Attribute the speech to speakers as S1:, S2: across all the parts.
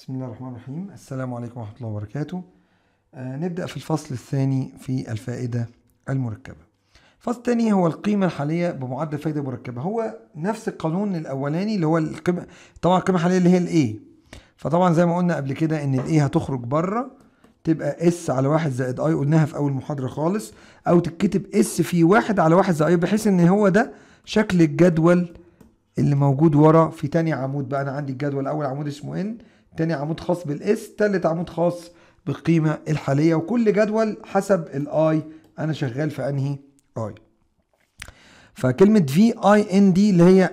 S1: بسم الله الرحمن الرحيم السلام عليكم ورحمة الله وبركاته آه نبدأ في الفصل الثاني في الفائدة المركبة الفصل الثاني هو القيمة الحالية بمعدل فائدة مركبة هو نفس القانون الأولاني اللي هو القيمة طبعا القيمة الحالية اللي هي A فطبعا زي ما قلنا قبل كده ان A هتخرج بره تبقى اس على واحد زائد اي قلناها في اول محاضرة خالص او تتكتب اس في واحد على واحد زائد اي بحيث ان هو ده شكل الجدول اللي موجود ورا في تاني عمود بقى انا عندي الجدول اول عمود اسمه ان تاني عمود خاص بالاس تالت عمود خاص بالقيمة الحالية وكل جدول حسب الاي انا شغال في انهي اي فكلمة في اي ان دي اللي هي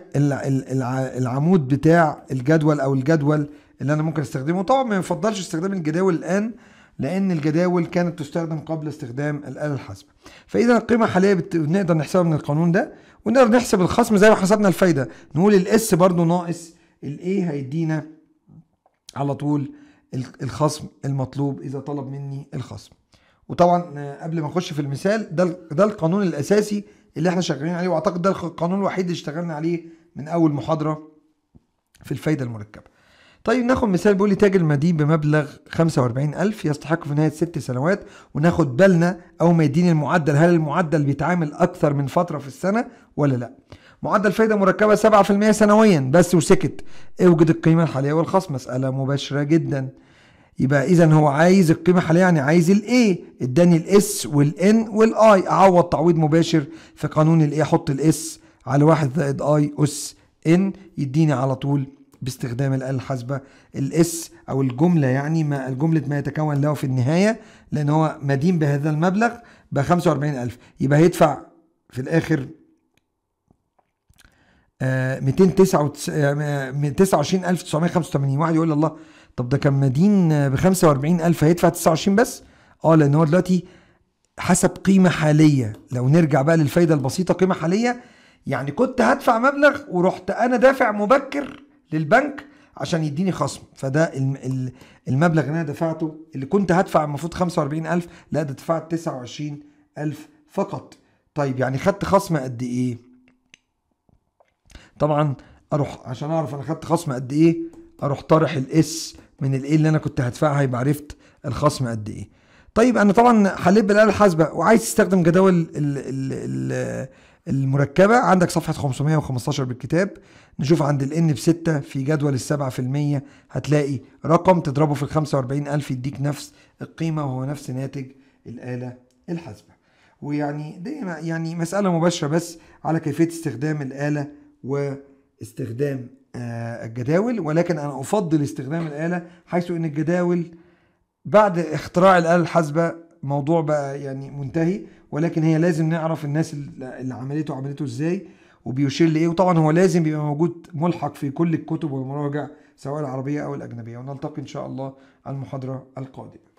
S1: العمود بتاع الجدول او الجدول اللي انا ممكن استخدمه طبعا ما يفضلش استخدام الجداول الان لان الجداول كانت تستخدم قبل استخدام الآلة الحاسبة فاذا القيمة الحالية بت... نقدر نحسبها من القانون ده ونقدر نحسب الخصم زي ما حسبنا الفايدة نقول الاس برضو ناقص الاي هيدينا على طول الخصم المطلوب اذا طلب مني الخصم وطبعا آه، قبل ما اخش في المثال ده ده القانون الاساسي اللي احنا شغالين عليه واعتقد ده القانون الوحيد اللي اشتغلنا عليه من اول محاضره في الفايده المركبه طيب ناخد مثال بيقول لي تاجر مدين بمبلغ 45000 يستحق في نهايه ست سنوات وناخد بالنا او ما يديني المعدل هل المعدل بيتعامل اكثر من فتره في السنه ولا لا معدل فايدة مركبة 7% سنويا بس وسكت اوجد القيمة الحالية والخصم مسألة مباشرة جدا يبقى اذا هو عايز القيمه الحاليه يعني عايز الاي اداني الاس والان والاي اعوض تعويض مباشر في قانون الاي احط الاس على واحد زائد اي اس ان يديني على طول باستخدام الاله الحاسبه الاس او الجمله يعني ما الجمله ما يتكون له في النهايه لان هو مدين بهذا المبلغ ب 45000 يبقى هيدفع في الاخر 229985 آه، آه، واحد يقول الله طب ده كان مدين ب 45000 هيدفع 29 بس؟ اه لان هو دلوقتي حسب قيمه حاليه لو نرجع بقى للفايده البسيطه قيمه حاليه يعني كنت هدفع مبلغ ورحت انا دافع مبكر للبنك عشان يديني خصم فده المبلغ اللي انا دفعته اللي كنت هدفع المفروض 45000 لا ده دفعت 29000 فقط طيب يعني خدت خصم قد ايه طبعا اروح عشان اعرف انا خدت خصم قد ايه اروح طارح الاس من الايه اللي انا كنت هدفعها يبقى عرفت الخصم قد ايه طيب انا طبعا حليت بالاله الحاسبه وعايز تستخدم جداول المركبه عندك صفحه 515 بالكتاب نشوف عند الان ب 6 في جدول ال 7% هتلاقي رقم تضربه في ال 45000 يديك نفس القيمه وهو نفس ناتج الاله الحاسبه ويعني دي يعني مساله مباشره بس على كيفيه استخدام الاله واستخدام آه، الجداول ولكن أنا أفضل استخدام الآلة حيث أن الجداول بعد اختراع الآلة الحاسبة موضوع بقى يعني منتهي ولكن هي لازم نعرف الناس اللي عملته عملته ازاي وبيشير لايه وطبعا هو لازم يبقى موجود ملحق في كل الكتب والمراجع سواء العربيه او الاجنبيه ونلتقي ان شاء الله على المحاضره القادمه